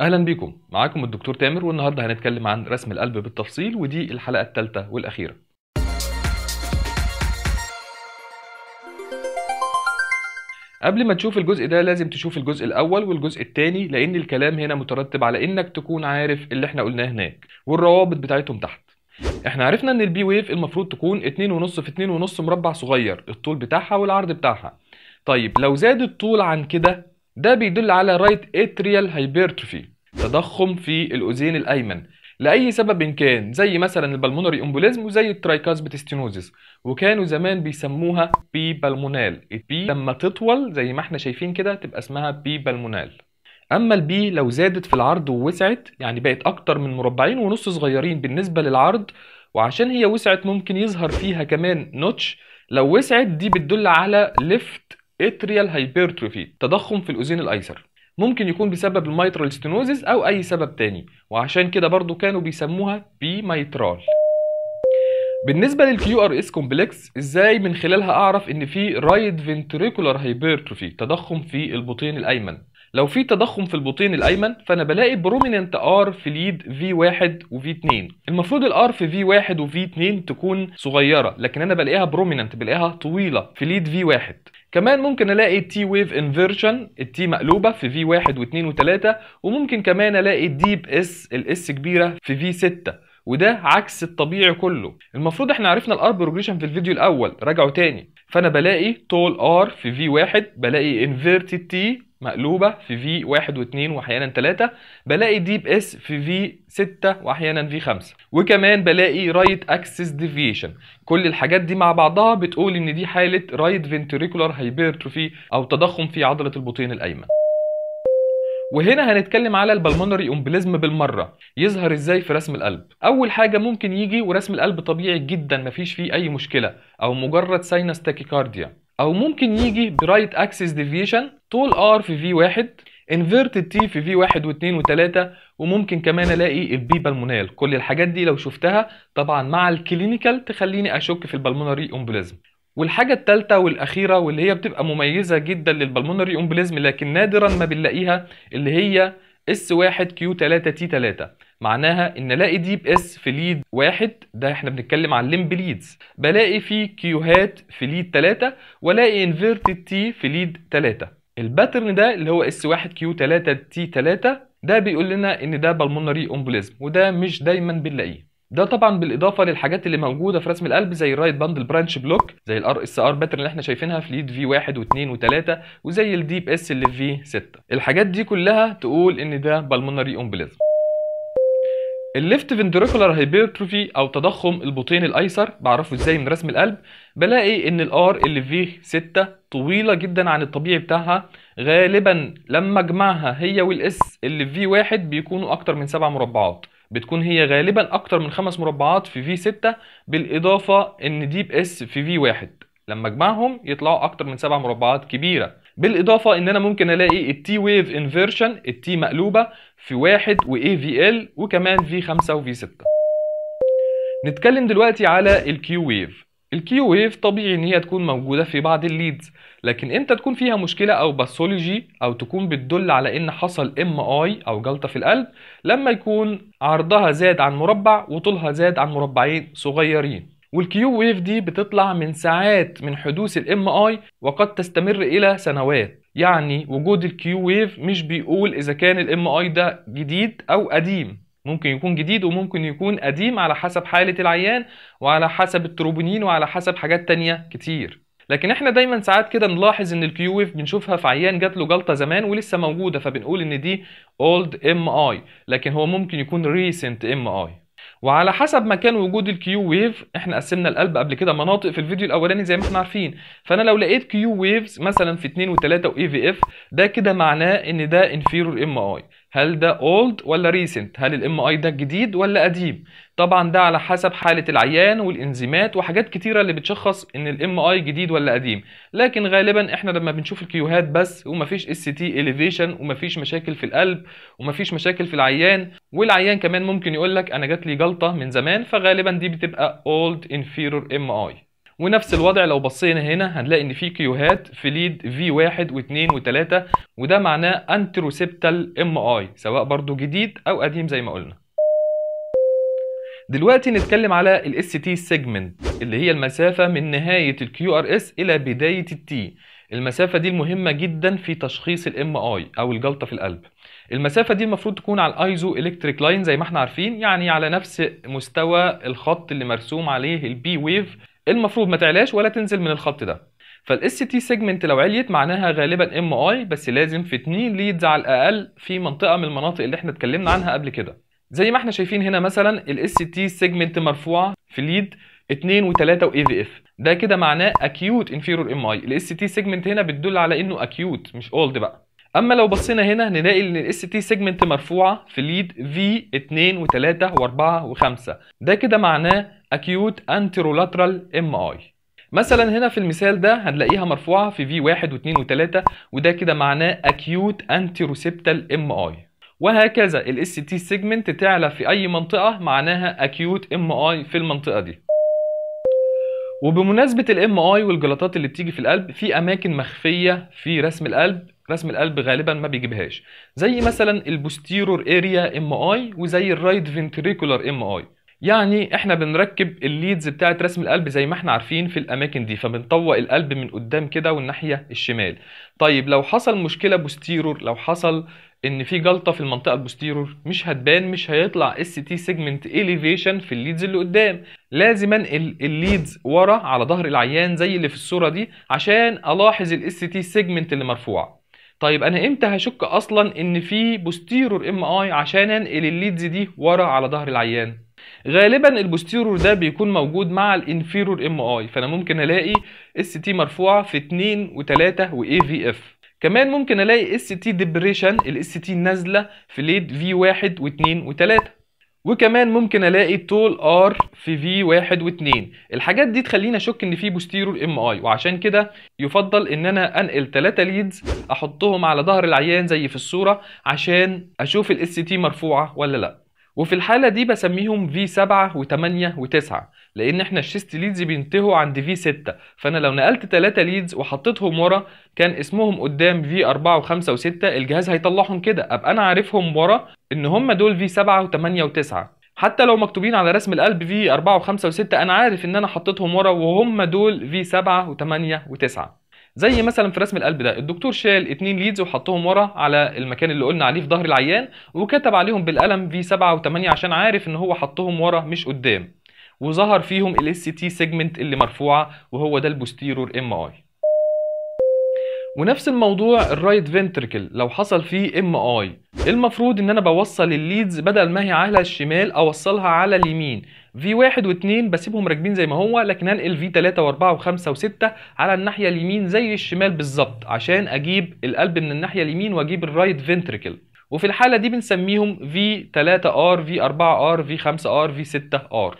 اهلا بيكم معاكم الدكتور تامر والنهارده هنتكلم عن رسم القلب بالتفصيل ودي الحلقه الثالثه والاخيره قبل ما تشوف الجزء ده لازم تشوف الجزء الاول والجزء الثاني لان الكلام هنا مترتب على انك تكون عارف اللي احنا قلناه هناك والروابط بتاعتهم تحت احنا عرفنا ان البي ويف المفروض تكون 2.5 في 2.5 مربع صغير الطول بتاعها والعرض بتاعها طيب لو زاد الطول عن كده ده بيدل على رايت اتريال هايبرتروفي تضخم في الاذين الايمن لاي سبب إن كان زي مثلا البلمونري امبوليزم وزي الترايكاسبت ستينوزيس وكانوا زمان بيسموها بي بالمونال البي لما تطول زي ما احنا شايفين كده تبقى اسمها بي بالمونال اما البي لو زادت في العرض ووسعت يعني بقت اكتر من مربعين ونص صغيرين بالنسبه للعرض وعشان هي وسعت ممكن يظهر فيها كمان نوتش لو وسعت دي بتدل على ليفت اتريال هايبرتروفي تضخم في الاذين الايسر ممكن يكون بسبب الميترال ستينوزز او اي سبب تاني وعشان كده برضو كانوا بيسموها بي ميترال بالنسبة للكيو ار اس كومبلكس ازاي من خلالها اعرف ان في رايد فنتريكولار هايبرتروفي تضخم في البطين الايمن لو في تضخم في البطين الايمن فانا بلاقي بروميننت ار في ليد في 1 وفي 2 المفروض الار في في 1 وفي 2 تكون صغيره لكن انا بلاقيها بروميننت بلاقيها طويله في ليد في 1 كمان ممكن الاقي تي ويف انفيرشن التي مقلوبه في في 1 و2 و3 وممكن كمان الاقي ديب اس الاس كبيره في في 6 وده عكس الطبيعي كله المفروض احنا عرفنا الار بروجريشن في الفيديو الاول راجعه تاني فانا بلاقي طول ار في في 1 بلاقي انفيرتد تي مقلوبه في v 1 و2 واحيانا 3 بلاقي دي باس في v 6 واحيانا v 5 وكمان بلاقي رايت اكسس ديفيشن كل الحاجات دي مع بعضها بتقول ان دي حاله رايت فنتريكولار هايبرتروفي او تضخم في عضله البطين الايمن وهنا هنتكلم على البلمونري امبليزم بالمره يظهر ازاي في رسم القلب اول حاجه ممكن يجي ورسم القلب طبيعي جدا مفيش فيه اي مشكله او مجرد ساينس تاكيكارديا او ممكن يجي برايت اكسس ديفيشن طول ار في في واحد انفيرتد تي في في واحد واثنين وثلاثة وممكن كمان الاقي البي بالمونال كل الحاجات دي لو شفتها طبعا مع الكلينيكال تخليني اشك في البلمونري امبوليزم والحاجة التالتة والأخيرة واللي هي بتبقى مميزة جدا للبلمونري امبوليزم لكن نادرا ما بنلاقيها اللي هي S1 Q3 T3 معناها ان الاقي دي اس في ليد واحد ده احنا بنتكلم عن لمب ليدز بلاقي في كيوهات في ليد 3 والاقي انفيرتد تي في ليد 3 الباترن ده اللي هو اس 1 كيو 3 تي 3 ده بيقول لنا ان ده بالمونري امبوليزم وده مش دايما بنلاقيه ده طبعا بالاضافه للحاجات اللي موجوده في رسم القلب زي الرايت باندل برانش بلوك زي الار اس ار باترن اللي احنا شايفينها في ليد في 1 و2 و3 وزي الديب اس اللي في 6 الحاجات دي كلها تقول ان ده بالمونري امبوليزم الليفت فنتريكولار هايبرتروفي او تضخم البطين الايسر بعرفه ازاي من رسم القلب بلاقي ان الار اللي في 6 طويله جدا عن الطبيعي بتاعها غالبا لما اجمعها هي والاس اللي في 1 بيكونوا اكتر من 7 مربعات بتكون هي غالبا اكتر من 5 مربعات في في 6 بالاضافه ان دي اس في في 1 لما اجمعهم يطلعوا اكتر من سبع مربعات كبيره بالاضافه ان انا ممكن الاقي التي ويف انفيرشن التي مقلوبه في واحد واي في ال وكمان في 5 وفي 6 نتكلم دلوقتي على الكيو ويف الكيو ويف طبيعي ان هي تكون موجوده في بعض الليدز لكن امتى تكون فيها مشكله او باثولوجي او تكون بتدل على ان حصل ام اي او جلطه في القلب لما يكون عرضها زاد عن مربع وطولها زاد عن مربعين صغيرين والكيو ويف دي بتطلع من ساعات من حدوث الام اي وقد تستمر الى سنوات يعني وجود الكيو ويف مش بيقول اذا كان الام اي ده جديد او قديم ممكن يكون جديد وممكن يكون قديم على حسب حالة العيان وعلى حسب التروبونين وعلى حسب حاجات تانية كتير لكن احنا دايما ساعات كده نلاحظ ان الكيو ويف بنشوفها في عيان جات له جلطه زمان ولسه موجوده فبنقول ان دي اولد ام اي لكن هو ممكن يكون ريسنت ام اي وعلى حسب مكان وجود الكيو ويف احنا قسمنا القلب قبل كده مناطق في الفيديو الاولاني زي ما احنا عارفين فانا لو لقيت كيو ويفز مثلا في 2 و3 واي في اف ده كده معناه ان ده انفيرور ام اي هل ده old ولا recent هل الام اي ده جديد ولا قديم طبعا ده على حسب حالة العيان والانزيمات وحاجات كتيرة اللي بتشخص ان الام اي جديد ولا قديم لكن غالبا احنا لما بنشوف الكيوهات بس ومفيش اس تي elevation ومفيش مشاكل في القلب ومفيش مشاكل في العيان والعيان كمان ممكن يقولك انا جات لي جلطة من زمان فغالبا دي بتبقى old inferior MI ونفس الوضع لو بصينا هنا هنلاقي ان في كيوهات في ليد في 1 و2 و3 وده معناه انتروسيبتال ام اي سواء برضو جديد او قديم زي ما قلنا دلوقتي نتكلم على الاس تي سيجمنت اللي هي المسافه من نهايه الكيو ار اس الى بدايه التي المسافه دي المهمه جدا في تشخيص الام اي او الجلطه في القلب المسافه دي المفروض تكون على الايزو الكتريك لاين زي ما احنا عارفين يعني على نفس مستوى الخط اللي مرسوم عليه البي ويف المفروض ما تعلاش ولا تنزل من الخط ده فالاس تي سيجمنت لو عليت معناها غالبا ام اي بس لازم في 2 ليدز على الاقل في منطقه من المناطق اللي احنا اتكلمنا عنها قبل كده زي ما احنا شايفين هنا مثلا الاس تي سيجمنت مرفوعه في ليد 2 و3 واي في اف ده كده معناه اكيوت انفيرور ام اي الاس تي سيجمنت هنا بتدل على انه اكيوت مش اولد بقى اما لو بصينا هنا نلاقي ان الاس تي سيجمنت مرفوعه في ليد في 2 و3 و4 و5 ده كده معناه اكيوت انترولاترال ام اي مثلا هنا في المثال ده هنلاقيها مرفوعه في في 1 و2 و3 وده كده معناه اكيوت انتروسيبتال ام اي وهكذا الاس تي سيجمنت تعلى في اي منطقه معناها اكيوت ام اي في المنطقه دي وبمناسبه الام اي والجلطات اللي بتيجي في القلب في اماكن مخفيه في رسم القلب رسم القلب غالبا ما بيجيبهاش زي مثلا البوستيرور اريا ام اي وزي الرايت فينتريكولار ام اي يعني احنا بنركب الليدز بتاعه رسم القلب زي ما احنا عارفين في الاماكن دي فبنطوق القلب من قدام كده والناحيه الشمال طيب لو حصل مشكله بوستيرور لو حصل ان في جلطه في المنطقه البوستيرور مش هتبان مش هيطلع اس تي سيجمنت اليفيشن في الليدز اللي قدام لازم انقل الليدز ورا على ظهر العيان زي اللي في الصوره دي عشان الاحظ الاس تي سيجمنت اللي مرفوعه طيب انا امتى هشك اصلا ان في بوستيرور ام اي عشان انقل الليدز دي ورا على ظهر العيان غالبا البوستيرور ده بيكون موجود مع الانفيرور ام اي فانا ممكن الاقي اس تي مرفوعه في 2 و3 واي في اف كمان ممكن الاقي اس تي ديبريشن الاس تي نازله في ليد في 1 و2 و3 وكمان ممكن الاقي طول ار في في واحد واتنين الحاجات دي تخليني اشك ان في بوستيرور ام اي وعشان كده يفضل ان انا انقل 3 ليدز احطهم على ظهر العيان زي في الصوره عشان اشوف الاس تي مرفوعه ولا لا وفي الحالة دي بسميهم V7 و8 و9 لأن احنا الشيست ليدز بينتهوا عند V6 فأنا لو نقلت 3 ليدز وحطيتهم ورا كان اسمهم قدام V4 و5 و6 الجهاز هيطلعهم كده أبقى أنا عارفهم ورا إن هم دول V7 و8 و9 حتى لو مكتوبين على رسم القلب V4 و5 و6 أنا عارف إن أنا حطيتهم ورا وهم دول V7 و8 و9 زي مثلا في رسم القلب ده الدكتور شال اتنين ليدز وحطهم ورا على المكان اللي قلنا عليه في ظهر العيان وكتب عليهم بالقلم في 7 و8 عشان عارف ان هو حطهم ورا مش قدام وظهر فيهم اس تي سيجمنت اللي مرفوعه وهو ده البوستيرور ام اي ونفس الموضوع الرايت فنتركل لو حصل فيه ام اي المفروض ان انا بوصل الليدز بدل ما هي على الشمال اوصلها على اليمين في واحد واثنين بسيبهم راكبين زي ما هو لكن هنقل في 3 و4 و5 و6 على الناحيه اليمين زي الشمال بالظبط عشان اجيب القلب من الناحيه اليمين واجيب الرايت فنتركل وفي الحاله دي بنسميهم في 3 ار في 4 ار في 5 ار في 6 ار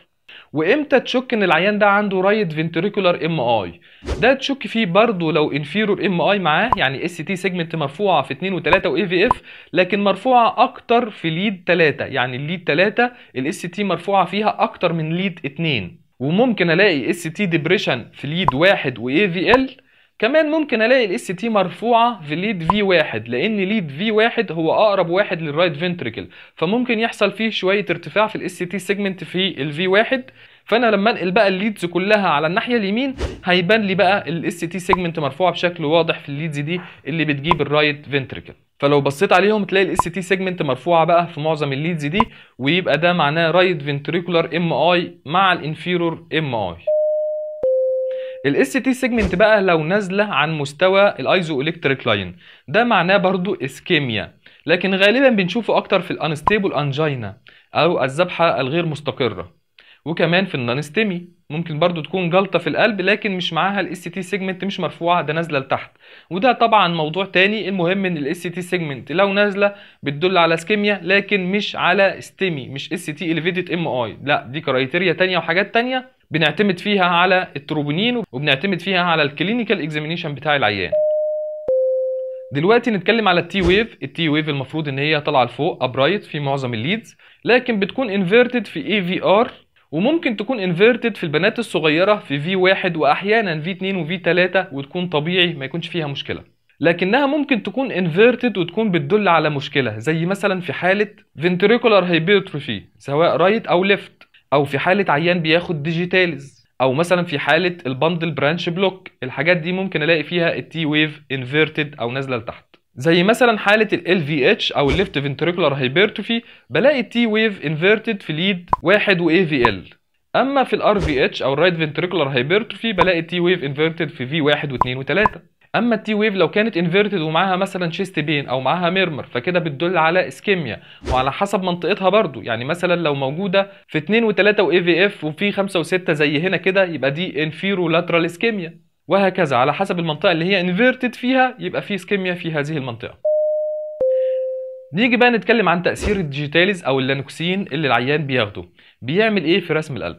وامتى تشك ان العيان ده عنده رايت فينتريكولار ام اي ده تشك فيه برضه لو انفيرور ام اي معاه يعني اس تي سيجمنت مرفوعه في 2 و3 واي في اف لكن مرفوعه اكتر في ليد 3 يعني الليد 3 الاس تي مرفوعه فيها اكتر من ليد 2 وممكن الاقي اس تي ديبريشن في ليد 1 واي في ال كمان ممكن الاقي الاس تي مرفوعه في ليد في واحد لان ليد في واحد هو اقرب واحد للرايت فنتريكل فممكن يحصل فيه شويه ارتفاع في الاس تي سيجمنت في الفي واحد فانا لما انقل بقى الليدز كلها على الناحيه اليمين هيبان لي بقى الاس تي سيجمنت مرفوعه بشكل واضح في الليدز دي اللي بتجيب الرايت فنتريكل فلو بصيت عليهم تلاقي الاس تي سيجمنت مرفوعه بقى في معظم الليدز دي ويبقى ده معناه رايت فنتريكولار ام اي مع الانفيرور ام اي الاس تي سيجمنت بقى لو نازله عن مستوى الايزو الكتريك لاين ده معناه برضو اسكيميا لكن غالبا بنشوفه اكتر في الانستيبل انجينا او الذبحه الغير مستقره وكمان في النانستيمي ممكن برضو تكون جلطه في القلب لكن مش معاها الاس تي سيجمنت مش مرفوعه ده نازله لتحت وده طبعا موضوع تاني المهم ان الاس تي سيجمنت لو نازله بتدل على اسكيميا لكن مش على استيمي مش اس تي الفيديت ام اي لا دي كرايتيريا تانية وحاجات تانية بنعتمد فيها على التروبونين وبنعتمد فيها على الكلينيكال اكزامينيشن بتاع العيان دلوقتي نتكلم على التي ويف التي ويف المفروض ان هي طالعه لفوق ابرايت في معظم الليدز لكن بتكون انفيرتد في اي في ار وممكن تكون انفيرتد في البنات الصغيره في في 1 واحيانا في 2 وفي 3 وتكون طبيعي ما يكونش فيها مشكله لكنها ممكن تكون انفيرتد وتكون بتدل على مشكله زي مثلا في حاله ventricular hypertrophy سواء رايت او ليفت او في حاله عيان بياخد ديجيتاليز او مثلا في حاله البندل برانش بلوك الحاجات دي ممكن الاقي فيها التي ويف انفيرتد او نازله لتحت زي مثلا حاله ال في اتش او الليفت فينتريكولار هايبرتوفي بلاقي التي ويف انفيرتد في ليد 1 واي في ال اما في الار في اتش او الرايت فينتريكولار هايبرتوفي بلاقي التي ويف انفيرتد في في 1 و2 و3 اما التي ويف لو كانت انفيرتد ومعاها مثلا شيست بين او معاها ميرمر فكده بتدل على اسكيميا وعلى حسب منطقتها برضو يعني مثلا لو موجوده في 2 و3 واي في اف وفي 5 و6 زي هنا كده يبقى دي انفيرو لاترال اسكيميا وهكذا على حسب المنطقه اللي هي انفيرتد فيها يبقى في اسكيميا في هذه المنطقه نيجي بقى نتكلم عن تأثير الديجيتاليز أو اللانوكسين اللي العيان بياخده بيعمل إيه في رسم القلب؟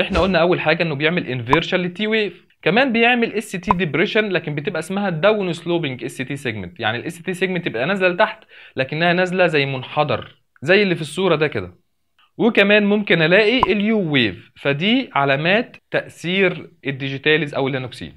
إحنا قلنا أول حاجة إنه بيعمل انفيرشن للتي ويف كمان بيعمل اس تي ديبريشن لكن بتبقى اسمها داون سلوبنج اس تي سيجمنت يعني الاس تي سيجمنت تبقى نازله لتحت لكنها نازله زي منحدر زي اللي في الصوره ده كده وكمان ممكن الاقي اليو ويف فدي علامات تاثير الديجيتاليز او اللانوكسين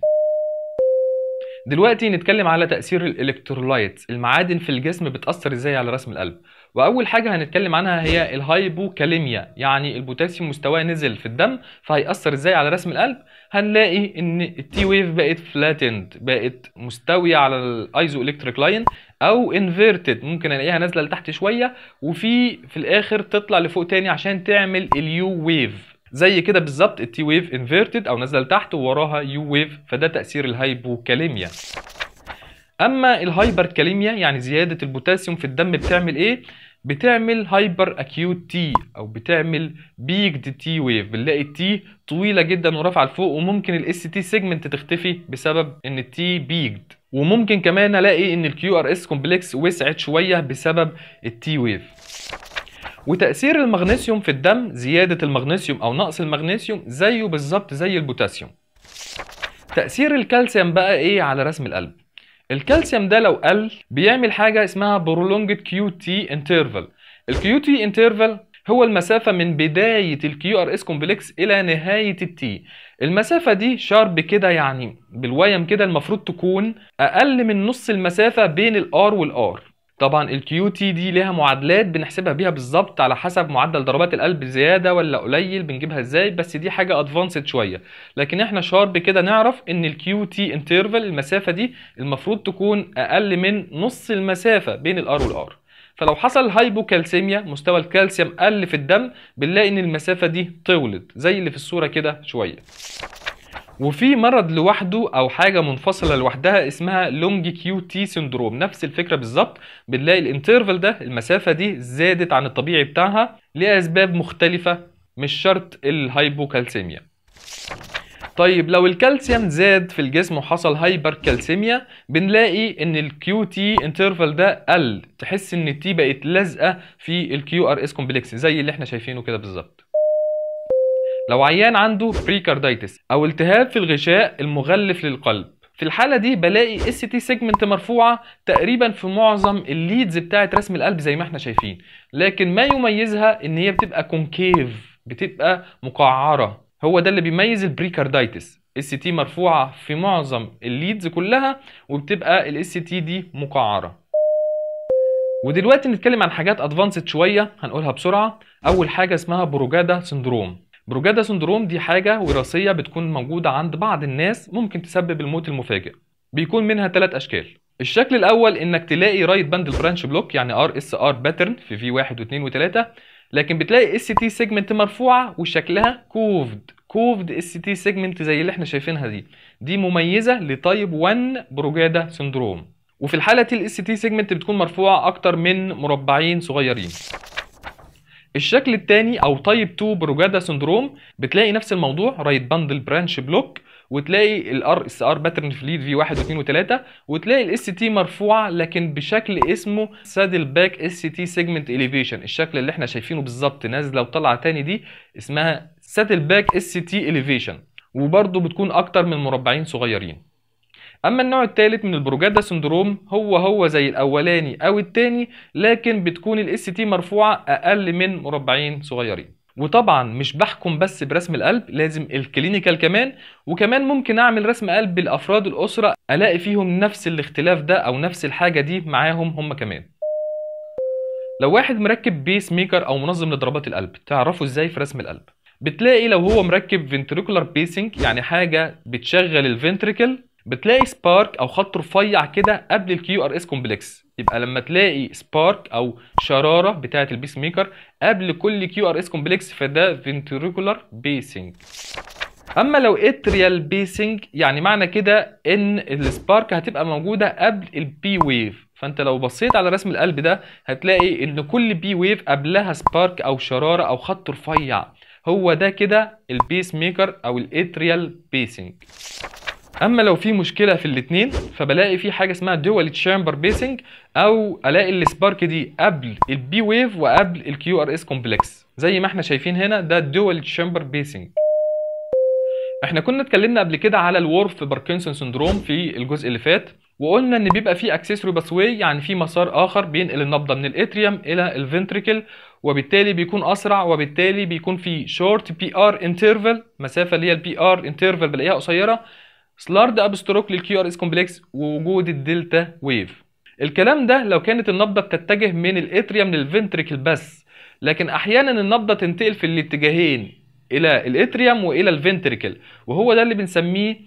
دلوقتي نتكلم على تاثير الالكترولايتس المعادن في الجسم بتاثر ازاي على رسم القلب واول حاجه هنتكلم عنها هي الهايبوكاليميا يعني البوتاسيوم مستواه نزل في الدم فهيأثر ازاي على رسم القلب هنلاقي ان التي ويف بقت فلاتند بقت مستويه على الايزو الكتريك لاين او انفيرتد ممكن الاقيها نازله لتحت شويه وفي في الاخر تطلع لفوق تاني عشان تعمل اليو ويف زي كده بالظبط التي ويف انفيرتد او نازله لتحت ووراها يو ويف فده تاثير الهايبوكاليميا اما الهايبر كاليميا يعني زياده البوتاسيوم في الدم بتعمل ايه بتعمل هايبر اكيوت تي او بتعمل بيجد تي ويف بنلاقي التي طويله جدا ورافعه لفوق وممكن الاس تي سيجمنت تختفي بسبب ان التي بيجد وممكن كمان الاقي ان الكيو ار اس كومبلكس وسعت شويه بسبب التي ويف وتاثير المغنيسيوم في الدم زياده المغنيسيوم او نقص المغنيسيوم زيه بالظبط زي البوتاسيوم تاثير الكالسيوم بقى ايه على رسم القلب الكالسيوم ده لو قل بيعمل حاجه اسمها برولونجد كيو تي انترفال الكيو تي انترفال هو المسافه من بدايه الكيو ار اس كومبلكس الى نهايه التي المسافه دي شارب كده يعني بالويم كده المفروض تكون اقل من نص المسافه بين الار والار طبعا الكيو تي دي ليها معادلات بنحسبها بيها بالظبط على حسب معدل ضربات القلب زياده ولا قليل بنجيبها ازاي بس دي حاجه ادفانسد شويه لكن احنا شارب كده نعرف ان الكيو تي انترفال المسافه دي المفروض تكون اقل من نص المسافه بين الار والار فلو حصل هايبوكالسيميا مستوى الكالسيوم قل في الدم بنلاقي ان المسافه دي طولت زي اللي في الصوره كده شويه وفي مرض لوحده او حاجه منفصله لوحدها اسمها لونج كيو تي سندروم نفس الفكره بالظبط بنلاقي الانترفال ده المسافه دي زادت عن الطبيعي بتاعها لاسباب مختلفه مش شرط الهايبوكالسيميا طيب لو الكالسيوم زاد في الجسم وحصل هايبر كالسيميا بنلاقي ان الكيو تي انترفال ده قل تحس ان التي بقت لازقه في الكيو ار اس كومبلكس زي اللي احنا شايفينه كده بالظبط لو عيان عنده بريكاردايتس او التهاب في الغشاء المغلف للقلب في الحاله دي بلاقي اس تي سيجمنت مرفوعه تقريبا في معظم الليدز بتاعه رسم القلب زي ما احنا شايفين لكن ما يميزها ان هي بتبقى كونكيف بتبقى مقعره هو ده اللي بيميز البريكاردايتس اس تي مرفوعه في معظم الليدز كلها وبتبقى الاس تي دي مقعره ودلوقتي نتكلم عن حاجات ادفانسد شويه هنقولها بسرعه اول حاجه اسمها بروجادا سندروم بروجادا سندروم دي حاجة وراثية بتكون موجودة عند بعض الناس ممكن تسبب الموت المفاجئ بيكون منها ثلاث أشكال الشكل الأول إنك تلاقي رايت باند البرانش بلوك يعني ار اس ار باترن في في واحد واثنين وثلاثة لكن بتلاقي اس تي سيجمنت مرفوعة وشكلها كوفد كوفد اس تي سيجمنت زي اللي احنا شايفينها دي دي مميزة لتايب 1 بروجادا سندروم وفي الحالة الاس تي سيجمنت بتكون مرفوعة أكتر من مربعين صغيرين الشكل الثاني او تايب 2 بروجادا سندروم بتلاقي نفس الموضوع رايت باندل برانش بلوك وتلاقي الار اس ار باترن في ليد في 1 و2 و3 وتلاقي الاس تي مرفوعه لكن بشكل اسمه سادل باك اس تي سيجمنت اليفيشن الشكل اللي احنا شايفينه بالظبط نازله وطالعه تاني دي اسمها سادل باك اس تي اليفيشن وبرده بتكون اكتر من مربعين صغيرين اما النوع الثالث من البروجادا سندروم هو هو زي الاولاني او الثاني لكن بتكون الاس تي مرفوعه اقل من مربعين صغيرين وطبعا مش بحكم بس برسم القلب لازم الكلينيكال كمان وكمان ممكن اعمل رسم قلب لافراد الاسره الاقي فيهم نفس الاختلاف ده او نفس الحاجه دي معاهم هم كمان لو واحد مركب بيس ميكر او منظم لضربات القلب تعرفه ازاي في رسم القلب بتلاقي لو هو مركب ventricular pacing يعني حاجه بتشغل الفينتريكل بتلاقي سبارك او خط رفيع كده قبل الكيو ار اس كومبلكس يبقى لما تلاقي سبارك او شراره بتاعه البيس ميكر قبل كل كيو ار اس كومبلكس فده فينتريكولار بيسنج اما لو اتريال بيسنج يعني معنى كده ان السبارك هتبقى موجوده قبل البي ويف فانت لو بصيت على رسم القلب ده هتلاقي ان كل بي ويف قبلها سبارك او شراره او خط رفيع هو ده كده البيس ميكر او الاتريال بيسنج اما لو في مشكله في الاثنين فبلاقي في حاجه اسمها دوال تشامبر بيسنج او الاقي السبارك دي قبل البي ويف وقبل الكيو ار اس كومبلكس زي ما احنا شايفين هنا ده دوال تشامبر بيسنج احنا كنا اتكلمنا قبل كده على الورف باركنسون سندروم في الجزء اللي فات وقلنا ان بيبقى في اكسسوري باثوي يعني في مسار اخر بينقل النبضه من الاتريوم الى الفنتريكل وبالتالي بيكون اسرع وبالتالي بيكون في شورت بي ار انترفال مسافه اللي هي البي ار انترفال بلاقيها قصيره سلارد ابستروك للكيو ار اس كومبلكس ووجود الدلتا ويف الكلام ده لو كانت النبضه بتتجه من الاتريوم للفنتريكل بس لكن احيانا النبضه تنتقل في الاتجاهين الى الاتريوم والى الفنتريكل وهو ده اللي بنسميه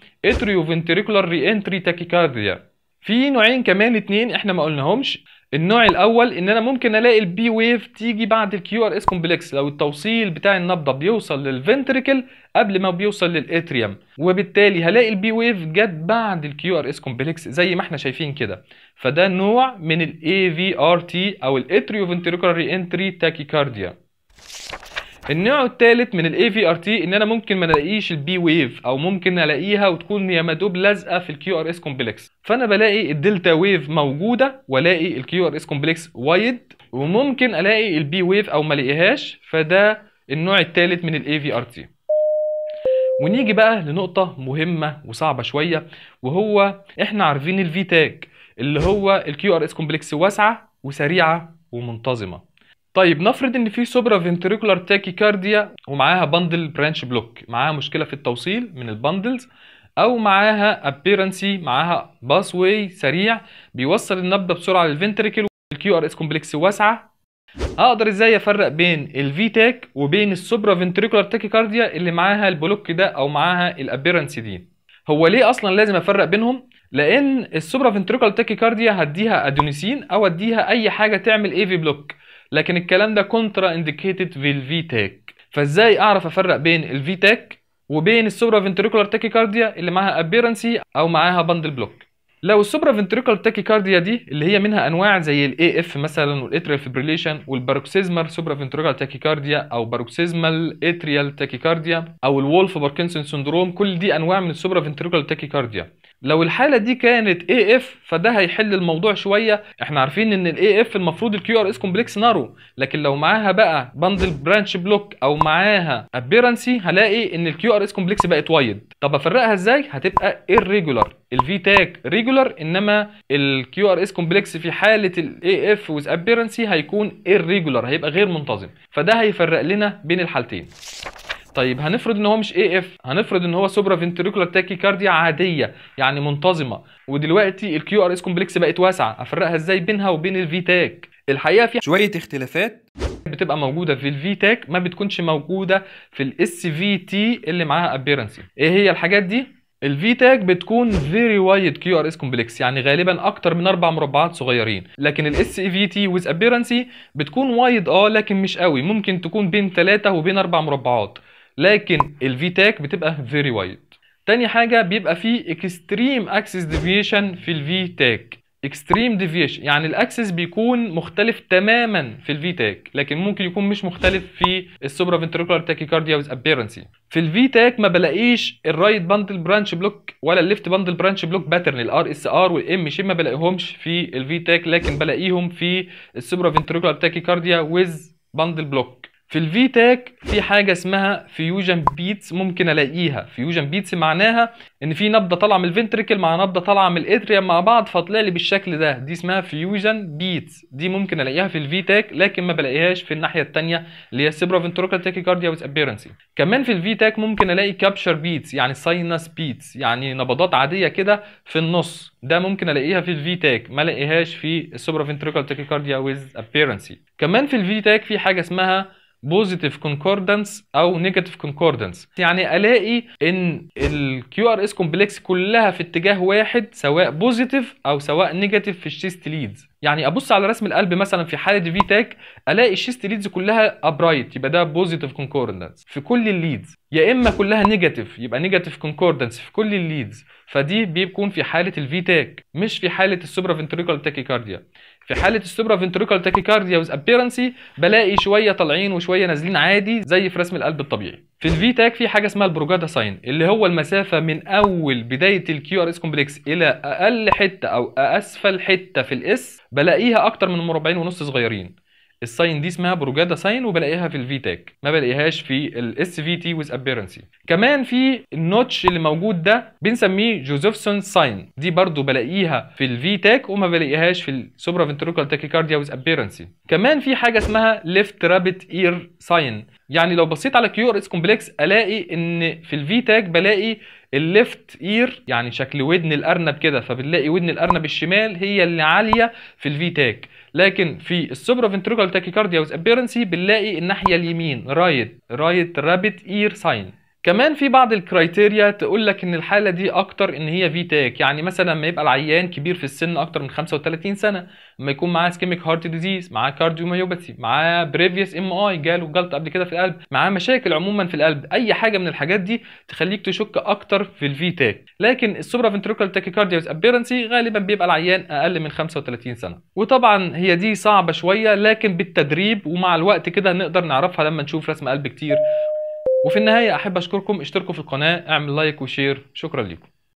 فنتريكولار ري انتري تاكيكارديا في نوعين كمان اتنين احنا ما قلناهمش النوع الاول ان انا ممكن الاقي البي ويف تيجي بعد الكيو ار اس كومبلكس لو التوصيل بتاع النبضه بيوصل للفنتريكل قبل ما بيوصل للاتريوم وبالتالي هلاقي البي ويف جت بعد الكيو ار اس كومبلكس زي ما احنا شايفين كده فده نوع من الاي في ار تي او الاتريوفنتريكولار انتري تاكيكارديا النوع الثالث من الاي في ار تي ان انا ممكن ما الاقيش البي ويف او ممكن الاقيها وتكون يا مدوب لازقه في الكيو ار اس كومبلكس فانا بلاقي الدلتا ويف موجوده والاقي الكيو ار اس كومبلكس وايد وممكن الاقي البي ويف او ما الاقيهاش فده النوع الثالث من الاي في ار تي ونيجي بقى لنقطه مهمه وصعبه شويه وهو احنا عارفين الفي تاج اللي هو الكيو ار اس كومبلكس واسعه وسريعه ومنتظمه طيب نفرض ان في سوبرا فينتريكولار تاكي كارديا ومعاها بندل برانش بلوك معاها مشكله في التوصيل من البندلز او معاها ابيرنسي معاها باس واي سريع بيوصل النبضه بسرعه للفنتريكل والكيو ار اس كومبلكس واسعه اقدر ازاي افرق بين الفي تاك وبين السوبرا تاكي كارديا اللي معاها البلوك ده او معاها الابيرنس دي هو ليه اصلا لازم افرق بينهم لان السوبرا تاكي كارديا هديها ادونيسين او اديها اي حاجه تعمل اي في بلوك لكن الكلام ده كونترا انديكيتد في الفي تاك فازاي اعرف افرق بين الفي تاك وبين السوبرا فنتريكولار تاكي كارديا اللي معاها ابيرنسي او معاها بندل بلوك لو السوبرا فنتريكولار تاكي كارديا دي اللي هي منها انواع زي الاي اف مثلا والاتريال فيبريليشن والباروكسيزمال سوبرا فنتريكولار تاكي كارديا او باروكسيزمال اتريال تاكي كارديا او الولف باركنسون سندروم كل دي انواع من السوبرا فنتريكولار تاكي كارديا لو الحاله دي كانت اي اف فده هيحل الموضوع شويه احنا عارفين ان الاي اف المفروض الكيو ار اس كومبلكس نارو لكن لو معاها بقى بندل برانش بلوك او معاها ابيرنسي هلاقي ان الكيو ار اس كومبلكس بقت وايد طب افرقها ازاي هتبقى irregular الفي تاج ريجولار انما الكيو ار اس كومبلكس في حاله الاي اف with ابيرنسي هيكون irregular هيبقى غير منتظم فده هيفرق لنا بين الحالتين طيب هنفرض ان هو مش اي اف هنفرض ان هو سوبرا فينتريكولار كارديا عاديه يعني منتظمه ودلوقتي الكيو ار اس كومبلكس بقت واسعه افرقها ازاي بينها وبين الفي تاك الحقيقه في شويه اختلافات بتبقى موجوده في الفي تاك ما بتكونش موجوده في الاس في تي اللي معاها ابيرنسي ايه هي الحاجات دي الفي تاج بتكون فيري وايد كيو ار اس كومبلكس يعني غالبا اكتر من اربع مربعات صغيرين لكن الاس اي في تي ويز ابيرنسي بتكون وايد اه لكن مش قوي ممكن تكون بين ثلاثه وبين اربع مربعات لكن تاك بتبقى فيري وايد تاني حاجة بيبقى فيه اكستريم اكسس ديفيشن في الفي تاك اكستريم ديفيشن يعني الاكسس بيكون مختلف تماما في الفي تاك لكن ممكن يكون مش مختلف في السوبرا فنتريكولار تاكيكارديا ويز ابيرنسي في الفي تاك ما بلاقيش الرايت باندل برانش بلوك ولا الليفت باندل برانش بلوك باترن الار اس ار والام شي ما بلاقيهمش في الفي تاك لكن بلاقيهم في السوبرا تاكي كارديا ويز باندل بلوك في تاك في حاجه اسمها فيوجن بيتس ممكن الاقيها فيوجن بيتس معناها ان في نبضه طالعه من الفنتريكل مع نبضه طالعه من الاتريوم مع بعض فطلع لي بالشكل ده دي اسمها فيوجن بيتس دي ممكن الاقيها في تاك لكن ما بلاقيهاش في الناحيه الثانيه اللي هي السيبرا فنتروكال تاكي ويز ابيرنسي كمان في تاك ممكن الاقي كابشر بيتس يعني ساينس بيتس يعني نبضات عاديه كده في النص ده ممكن الاقيها في تاك ما الاقيهاش في السيبرا فنتروكال تاكي ويز ابيرنسي كمان في تاك في حاجه اسمها بوزيتيف كونكوردنس او نيجاتيف كونكوردنس يعني الاقي ان الكيو ار اس كومبلكس كلها في اتجاه واحد سواء بوزيتيف او سواء نيجاتيف في الشيست ليدز يعني ابص على رسم القلب مثلا في حاله في تاك الاقي الشيست ليدز كلها ابرايت يبقى ده بوزيتيف كونكوردنس في كل الليدز يا اما كلها نيجاتيف يبقى نيجاتيف كونكوردنس في كل الليدز فدي بيكون في حاله الفي تاك مش في حاله السوبرا فنتريكال تاكيكارديا في حاله السوبرا فنتريكال تاكي كارديا ابيرنسي بلاقي شويه طالعين وشويه نازلين عادي زي في رسم القلب الطبيعي في الفي تاك في حاجه اسمها البروجادا ساين اللي هو المسافه من اول بدايه الكيو ار اس كومبلكس الى اقل حته او اسفل حته في الاس بلاقيها اكتر من مربعين ونص صغيرين الساين دي اسمها بروجادا ساين وبلاقيها في الفي تاك ما بلاقيهاش في الاس في تي ويز ابيرنسي كمان في النوتش اللي موجود ده بنسميه جوزيفسون ساين دي برضو بلاقيها في الفي تاك وما بلاقيهاش في السوبرا فنتريكال تاكيكارديا ويز ابيرنسي كمان في حاجه اسمها ليفت رابت اير ساين يعني لو بصيت على كيو ار اس كومبلكس الاقي ان في الفي تاك بلاقي الليفت اير يعني شكل ودن الارنب كده فبنلاقي ودن الارنب الشمال هي اللي عاليه في الفي تاك لكن في السوبرا فنتريكولا تاكيكارديا وذ ابيرنسي بنلاقي الناحيه اليمين رايت رايت رابت اير ساين كمان في بعض الكرايتيريا تقول لك ان الحاله دي اكتر ان هي في تاك يعني مثلا لما يبقى العيان كبير في السن اكتر من 35 سنه لما يكون معاه اسكيميك هارت ديزيز معاه كارديوميوباثي معاه بريفيوس ام اي جاله جلطه قبل كده في القلب معاه مشاكل عموما في القلب اي حاجه من الحاجات دي تخليك تشك اكتر في الفي تاك لكن السوبرا فنتريكال تاكيكارديا ابيرنسي غالبا بيبقى العيان اقل من 35 سنه وطبعا هي دي صعبه شويه لكن بالتدريب ومع الوقت كده نقدر نعرفها لما نشوف رسم قلب كتير وفي النهايه احب اشكركم اشتركوا في القناه اعمل لايك وشير شكرا لكم